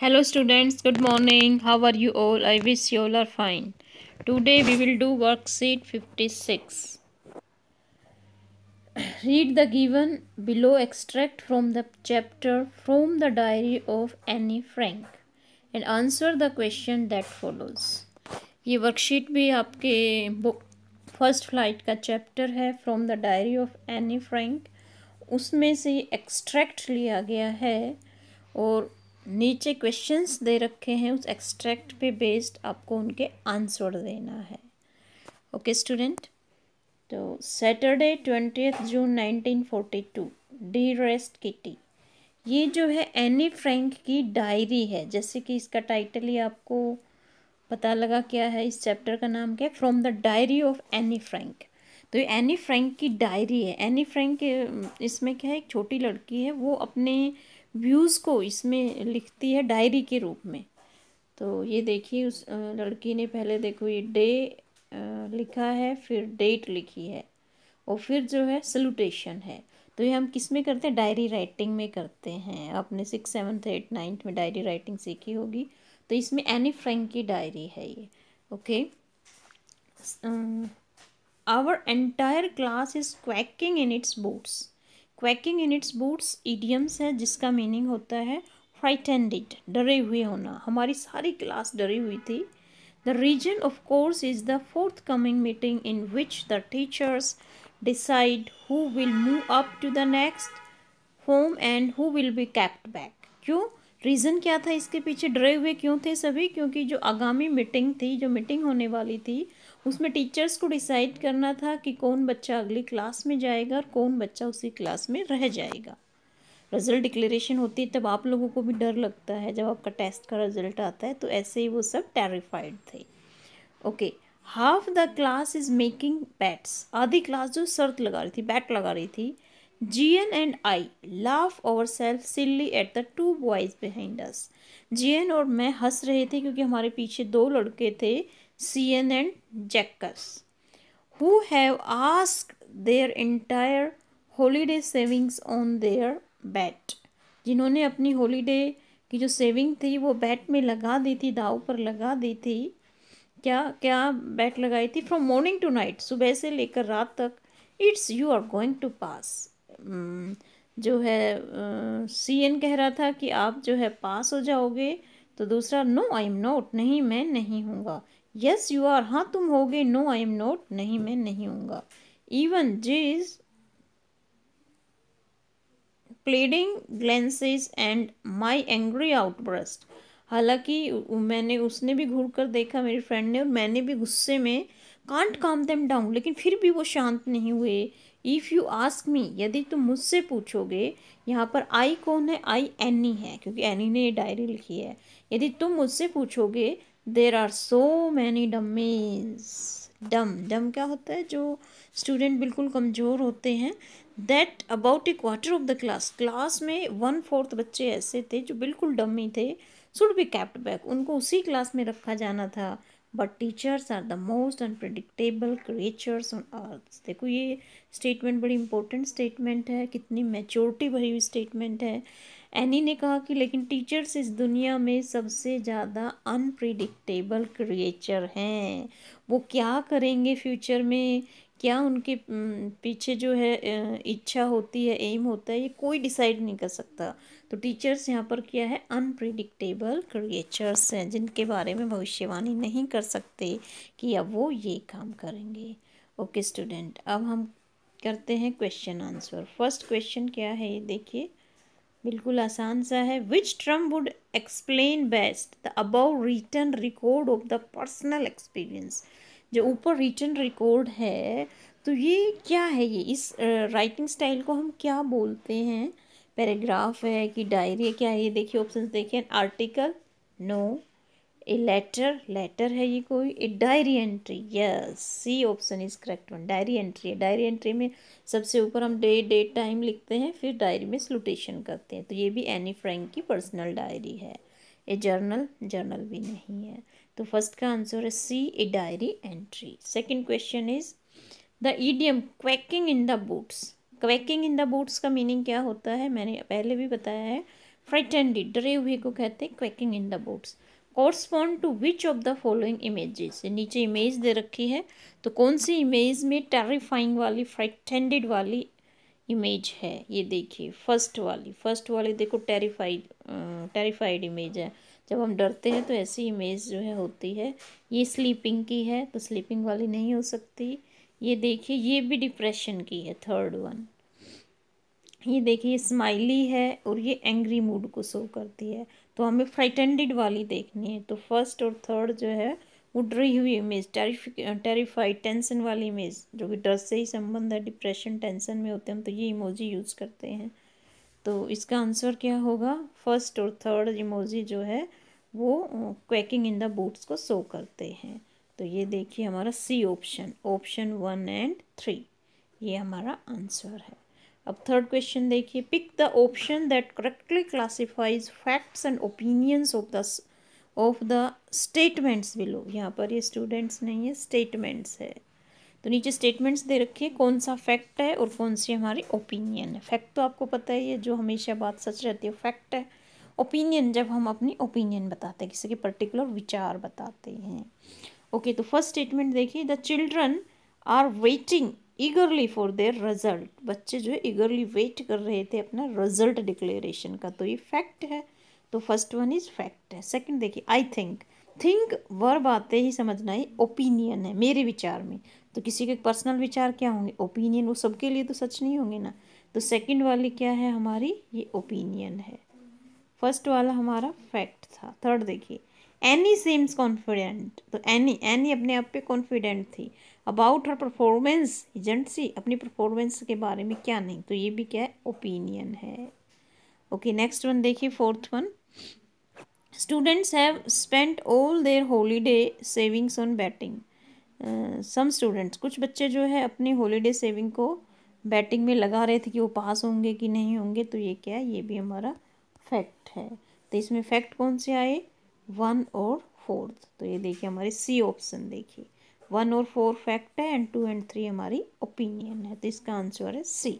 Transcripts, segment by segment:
hello students good morning how are you all i wish you all are fine today we will do worksheet 56 read the given below extract from the chapter from the diary of annie frank and answer the question that follows ये worksheet भी आपके book first flight का chapter है from the diary of Anne Frank उसमें से extract लिया गया है और नीचे क्वेश्चंस दे रखे हैं उस एक्सट्रैक्ट पे बेस्ड आपको उनके आंसर देना है ओके स्टूडेंट तो Saturday twentieth June nineteen forty two dearest Kitty ये जो है एनी फ्रैंक की डायरी है जैसे कि इसका टाइटल ही आपको पता लगा क्या है इस चैप्टर का नाम क्या है from the diary of Anne Frank तो ये एनी फ्रैंक की डायरी है एनी फ्रैंक इसमें क्या है एक छोटी लड़की है वो अपने व्यूज़ को इसमें लिखती है डायरी के रूप में तो ये देखिए उस लड़की ने पहले देखो ये डे लिखा है फिर डेट लिखी है और फिर जो है सल्यूटेशन है तो ये हम किस में करते हैं डायरी राइटिंग में करते हैं आपने सिक्स सेवन्थ एट नाइन्थ में डायरी राइटिंग सीखी होगी तो इसमें एनी फ्रेंक की डायरी है ये okay our entire class is quaking in its boots quaking in its boots idioms है जिसका मीनिंग होता है फ्राइटेंडेड डरे हुए होना हमारी सारी क्लास डरी हुई थी the reason of course is the forthcoming meeting in which the teachers decide who will move up to the next home and who will be kept back क्यों रीज़न क्या था इसके पीछे डरे हुए क्यों थे सभी क्योंकि जो आगामी मीटिंग थी जो मीटिंग होने वाली थी उसमें टीचर्स को डिसाइड करना था कि कौन बच्चा अगली क्लास में जाएगा और कौन बच्चा उसी क्लास में रह जाएगा रिज़ल्ट डिक्लेरेशन होती है तब आप लोगों को भी डर लगता है जब आपका टेस्ट का रिज़ल्ट आता है तो ऐसे ही वो सब टेरिफाइड थे okay half the class is making bets आधी क्लास जो शर्त लगा रही थी बैट लगा रही थी G N and I laugh over self silly at the two boys behind us G N और मैं हंस रहे थे क्योंकि हमारे पीछे दो लड़के थे N and Jacques who have asked their entire holiday savings on their bet. जिन्होंने अपनी holiday की जो सेविंग थी वो बैट में लगा दी थी दाव पर लगा दी थी क्या क्या बैट लगाई थी फ्रॉम मॉर्निंग टू नाइट सुबह से लेकर रात तक it's you are going to pass जो है सी uh, एन कह रहा था कि आप जो है पास हो जाओगे तो दूसरा नो आई एम नोट नहीं मैं नहीं हूँगा यस यू आर हाँ तुम होगे नो आई एम नोट नहीं मैं नहीं हूँगा even G's pleading glances and my angry outburst हालांकि मैंने उसने भी घूर कर देखा मेरी फ्रेंड ने और मैंने भी गुस्से में कांट काम देम डाउन लेकिन फिर भी वो शांत नहीं हुए इफ़ यू आस्क मी यदि तुम मुझसे पूछोगे यहाँ पर आई कौन है आई एनी है क्योंकि एनी ने ये डायरी लिखी है यदि तुम मुझसे पूछोगे there are so many dummies dumb dumb क्या होता है जो स्टूडेंट बिल्कुल कमज़ोर होते हैं that about a quarter of the class class में वन फोर्थ बच्चे ऐसे थे जो बिल्कुल डमी थे शुड बी कैप्ट बैक उनको उसी क्लास में रखा जाना था but teachers are the most unpredictable creatures on earth देखो ये स्टेटमेंट बड़ी इंपॉर्टेंट स्टेटमेंट है कितनी मेच्योरिटी भरी हुई स्टेटमेंट है एनी ने कहा कि लेकिन टीचर्स इस दुनिया में सबसे ज़्यादा अनप्रिडिक्टेबल क्रिएचर हैं वो क्या करेंगे फ्यूचर में क्या उनके पीछे जो है इच्छा होती है एम होता है ये कोई डिसाइड नहीं कर सकता तो टीचर्स यहाँ पर क्या है अनप्रिडिक्टेबल क्रिएचर्स हैं जिनके बारे में भविष्यवाणी नहीं कर सकते कि अब वो ये काम करेंगे ओके स्टूडेंट अब हम करते हैं क्वेश्चन आंसर फर्स्ट क्वेश्चन क्या है ये देखिए बिल्कुल आसान सा है which term would explain best the above written record of the personal experience जो ऊपर रिटर्न रिकॉर्ड है तो ये क्या है ये इस राइटिंग स्टाइल को हम क्या बोलते हैं पैराग्राफ है कि डायरी है क्या है ये देखिए ऑप्शन देखिए article no a letter letter है ये कोई a diary entry yes C option is correct one diary entry है डायरी एंट्री में सबसे ऊपर हम डे डेट टाइम लिखते हैं फिर डायरी में सलूटेशन करते हैं तो ये भी एनी फ्रेंक की पर्सनल डायरी है ए जर्नल जर्नल भी नहीं है तो फर्स्ट का आंसर है C a diary entry second question is the idiom quaking in the boots quaking in the boots का मीनिंग क्या होता है मैंने पहले भी बताया है फ्रिटेंडेड डरे हुए को कहते हैं quaking in the boots correspond to which of the following images नीचे इमेज दे रखी है तो कौन सी इमेज में टेरिफाइंग वाली फ्रिटेंडेड वाली इमेज है ये देखिए फर्स्ट वाली फर्स्ट वाली देखो टेरिफाइड टेरिफाइड इमेज है जब हम डरते हैं तो ऐसी इमेज जो है होती है ये स्लीपिंग की है तो स्लीपिंग वाली नहीं हो सकती ये देखिए ये भी डिप्रेशन की है थर्ड वन ये देखिए स्माइली है और ये एंग्री मूड को शो करती है तो हमें फ्राइटेंडेड वाली देखनी है तो फर्स्ट और थर्ड जो है वो डरी हुई इमेज टेरिफाइड टेंशन वाली इमेज जो कि डर से ही संबंध है डिप्रेशन टेंशन में होते हैं तो ये इमोजी यूज़ करते हैं तो इसका आंसर क्या होगा फर्स्ट और थर्ड इमोजी जो है वो क्वैकिंग इन द बूट्स को शो करते हैं तो ये देखिए हमारा C option option one and three ये हमारा आंसर है अब थर्ड क्वेश्चन देखिए pick the option that correctly classifies facts and opinions of the of the statements below यहाँ पर ये स्टूडेंट्स नहीं है स्टेटमेंट्स है तो नीचे स्टेटमेंट्स दे रखिए कौन सा फैक्ट है और कौन सी हमारी ओपिनियन है फैक्ट तो आपको पता ही है जो हमेशा बात सच रहती है फैक्ट है ओपिनियन जब हम अपनी ओपिनियन बताते हैं किसी के पर्टिकुलर विचार बताते हैं ओके तो फर्स्ट स्टेटमेंट देखिए the children are waiting eagerly for their result बच्चे जो है ईगरली वेट कर रहे थे अपना रिजल्ट डिक्लेरेशन का तो ये फैक्ट है तो फर्स्ट वन इज फैक्ट है सेकंड देखिए आई थिंक थिंक वर्ब आते ही समझना है ओपिनियन है मेरे विचार में तो किसी के पर्सनल विचार क्या होंगे ओपिनियन वो सबके लिए तो सच नहीं होंगे ना तो सेकंड वाली क्या है हमारी ये ओपिनियन है फर्स्ट वाला हमारा फैक्ट था थर्ड देखिए एनी सीम्स कॉन्फिडेंट तो एनी एनी अपने आप पे कॉन्फिडेंट थी अबाउट हर परफॉर्मेंस एजेंसी अपनी परफॉर्मेंस के बारे में क्या नहीं तो ये भी क्या है ओपिनियन है ओके नेक्स्ट वन देखिए fourth one students have spent all their holiday savings on betting some students कुछ बच्चे जो है अपनी हॉलीडे सेविंग को बैटिंग में लगा रहे थे कि वो पास होंगे कि नहीं होंगे तो ये क्या है ये भी हमारा फैक्ट है तो इसमें फैक्ट कौन से आए वन और फोर्थ तो ये देखिए हमारे सी ऑप्शन देखिए वन और फोर फैक्ट है एंड टू एंड थ्री हमारी ओपिनियन है तो इसका आंसर है सी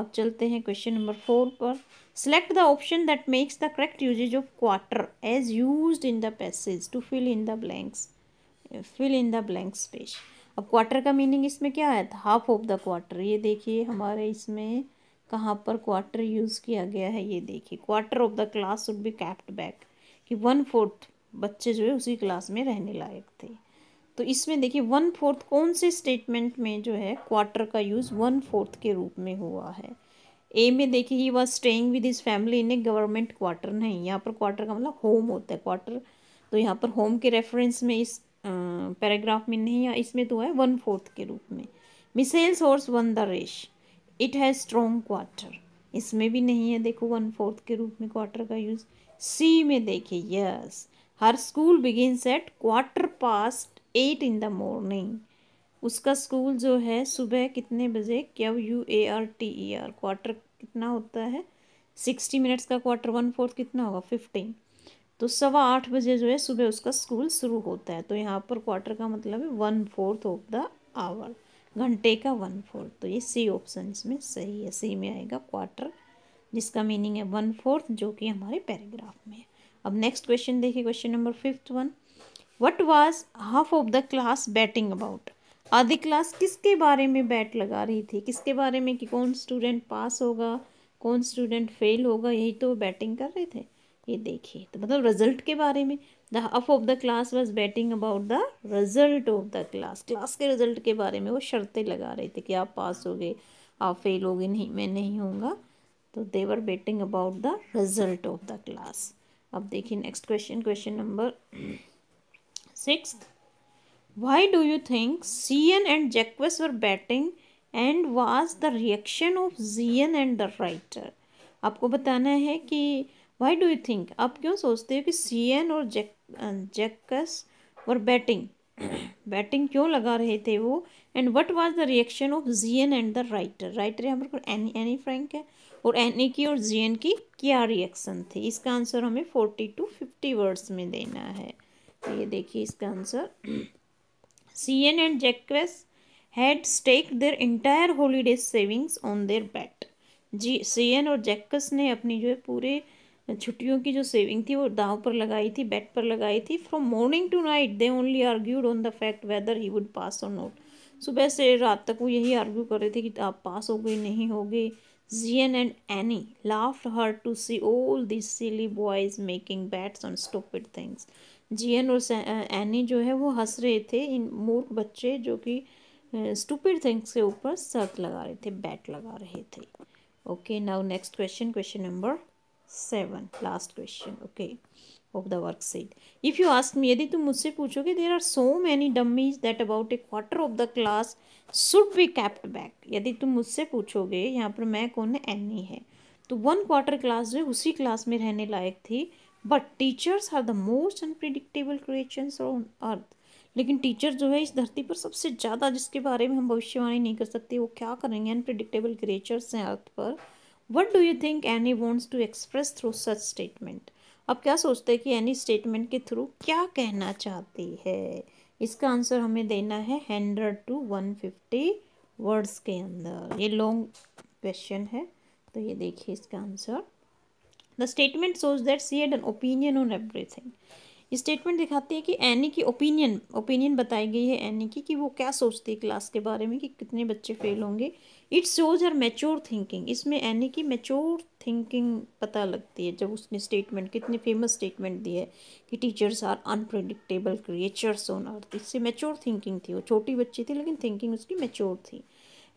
अब चलते हैं क्वेश्चन नंबर फोर पर select the option that makes the correct usage of quarter as used in the passage to fill in the blanks fill in the blank space अब quarter का meaning इसमें क्या है half of the quarter ये देखिए हमारे इसमें कहाँ पर क्वार्टर यूज़ किया गया है ये देखिए quarter of the class should be kept back कि वन फोर्थ बच्चे जो है उसी क्लास में रहने लायक थे तो इसमें देखिए वन फोर्थ कौन से स्टेटमेंट में जो है क्वार्टर का यूज़ वन फोर्थ के रूप में हुआ है ए में देखिए he was staying with his family in a government quarter नहीं यहाँ पर क्वार्टर का मतलब होम होता है क्वार्टर तो यहाँ पर होम के रेफरेंस में इस पैराग्राफ में नहीं है इसमें तो है वन फोर्थ के रूप में मिसेल्स horse won the race it has strong quarter इसमें भी नहीं है देखो वन फोर्थ के रूप में क्वार्टर का यूज़ सी में देखिए yes her school begins at quarter past eight in the morning उसका स्कूल जो है सुबह कितने बजे Q U A R T E R quarter कितना होता है सिक्सटी मिनट्स का क्वार्टर वन फोर्थ कितना होगा फिफ्टीन तो सवा आठ बजे जो है सुबह उसका स्कूल शुरू होता है तो यहाँ पर क्वार्टर का मतलब है one fourth of the hour घंटे का वन फोर्थ तो ये सी ऑप्शन इसमें सही है सी में आएगा क्वार्टर जिसका मीनिंग है वन फोर्थ जो कि हमारे पैराग्राफ में है अब नेक्स्ट क्वेश्चन देखिए question number fifth one what was half of the class betting about आधी क्लास किसके बारे में बैट लगा रही थी किसके बारे में कि कौन स्टूडेंट पास होगा कौन स्टूडेंट फेल होगा यही तो वो बैटिंग कर रहे थे ये देखिए तो मतलब रिजल्ट के बारे में the half of the class was betting about the result of the class class के रिजल्ट के बारे में वो शर्तें लगा रहे थे कि आप पास हो गए आप फेल हो गए नहीं मैं नहीं होऊंगा तो they were waiting about the result of the class अब देखिए next question question number six why do you think C N and Jacques were betting and was the reaction of G N and the writer आपको बताना है कि Y do you think आप क्यों सोचते हो कि सी एन और Jack Jacques were betting betting क्यों लगा रहे थे वो and what was the reaction of GN and the writer writer यहाँ पर एनी एनी फ्रैंक है और एनी की और जीएन की क्या रिएक्शन थी इसका आंसर हमें फोर्टी टू फिफ्टी वर्ड्स में देना है तो ये देखिए इसका answer C N and Jacques had stake their entire holiday savings on their bet G C N और जैक्कस ने अपनी जो है पूरे छुट्टियों की जो सेविंग थी वो दाव पर लगाई थी बेट पर लगाई थी from morning to night they only argued on the fact whether he would pass और नोट सुबह से रात तक वो यही आर्ग्यू कर रहे थे कि आप पास हो गए नहीं हो गए N and Anne laugh her to see all this silly boys making bets on stupid things G N और एनी uh, जो है वो हंस रहे थे इन मूर्ख बच्चे जो कि स्टूपिड uh, थिंग्स के ऊपर सर्क लगा रहे थे बैट लगा रहे थे okay now next question question number seven last question okay of the worksheet if you ask me यदि तुम मुझसे पूछोगे there are so many dummies that about a quarter of the class should be kept back यदि तुम मुझसे पूछोगे यहाँ पर मैं कौन है एनी है तो वन क्वार्टर क्लास जो है उसी क्लास में रहने लायक थी but teachers are the most unpredictable creation on earth लेकिन टीचर जो है इस धरती पर सबसे ज़्यादा जिसके बारे में हम भविष्यवाणी नहीं कर सकते वो क्या करेंगे अनप्रिडिक्टेबल क्रिएचर्स हैं अर्थ पर what do you think Anne wants to express through such statement अब क्या सोचते हैं कि एनी स्टेटमेंट के थ्रू क्या कहना चाहती है इसका आंसर हमें देना है hundred to one fifty words के अंदर ये लॉन्ग क्वेश्चन है तो ये देखिए इसका answer the statement shows that she had an opinion on everything statement दिखाती है कि एनी की ओपिनियन ओपिनियन बताई गई है एनी की कि वो क्या सोचती है क्लास के बारे में कि कितने बच्चे फेल होंगे it shows her mature thinking इसमें एनी की मेच्योर थिंकिंग पता लगती है जब उसने स्टेटमेंट कितनी फेमस स्टेटमेंट दी है कि teachers are unpredictable creatures on earth इससे मेच्योर थिंकिंग थी वो छोटी बच्ची थी लेकिन थिंकिंग उसकी मेच्योर थी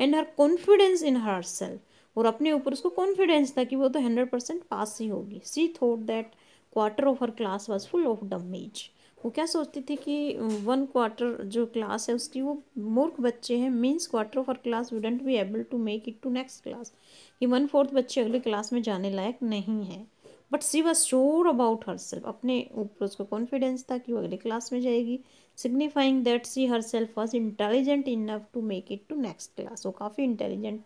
and her confidence in herself और अपने ऊपर उसको कॉन्फिडेंस था कि वो तो हंड्रेड परसेंट पास ही होगी she thought that quarter of her class was full of dummies वो क्या सोचती थी कि वन क्वार्टर जो क्लास है उसकी वो मूर्ख बच्चे हैं means quarter of our class wouldn't be able to make it to next class कि वन फोर्थ बच्चे अगले क्लास में जाने लायक नहीं है but she was sure about herself अपने ऊपर उसको कॉन्फिडेंस था कि वो अगली क्लास में जाएगी signifying that she herself was intelligent enough to make it to next class वो काफ़ी इंटेलिजेंट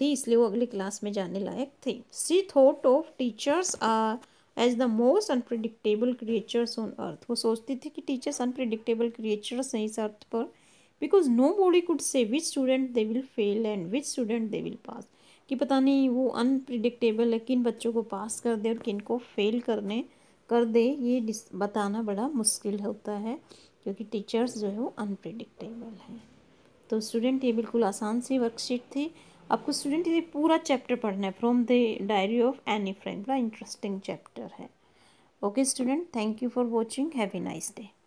थी इसलिए वो अगली क्लास में जाने लायक थी she thought of teachers are as the most unpredictable creatures on earth वो सोचती थी कि टीचर्स अनप्रिडिक्टेबल क्रिएचर्स हैं इस अर्थ पर because no nobody could say which student they will fail and which student they will pass कि पता नहीं वो अनप्रिडिक्टेबल है किन बच्चों को पास कर दे और किन को फेल करने कर दे ये बताना बड़ा मुश्किल होता है क्योंकि टीचर्स जो है वो अनप्रिडिक्टेबल हैं तो स्टूडेंट ये बिल्कुल आसान सी वर्कशीट थी आपको स्टूडेंट ये पूरा चैप्टर पढ़ना है from the diary of Anne Frank बड़ा इंटरेस्टिंग चैप्टर है okay student thank you for watching have a nice day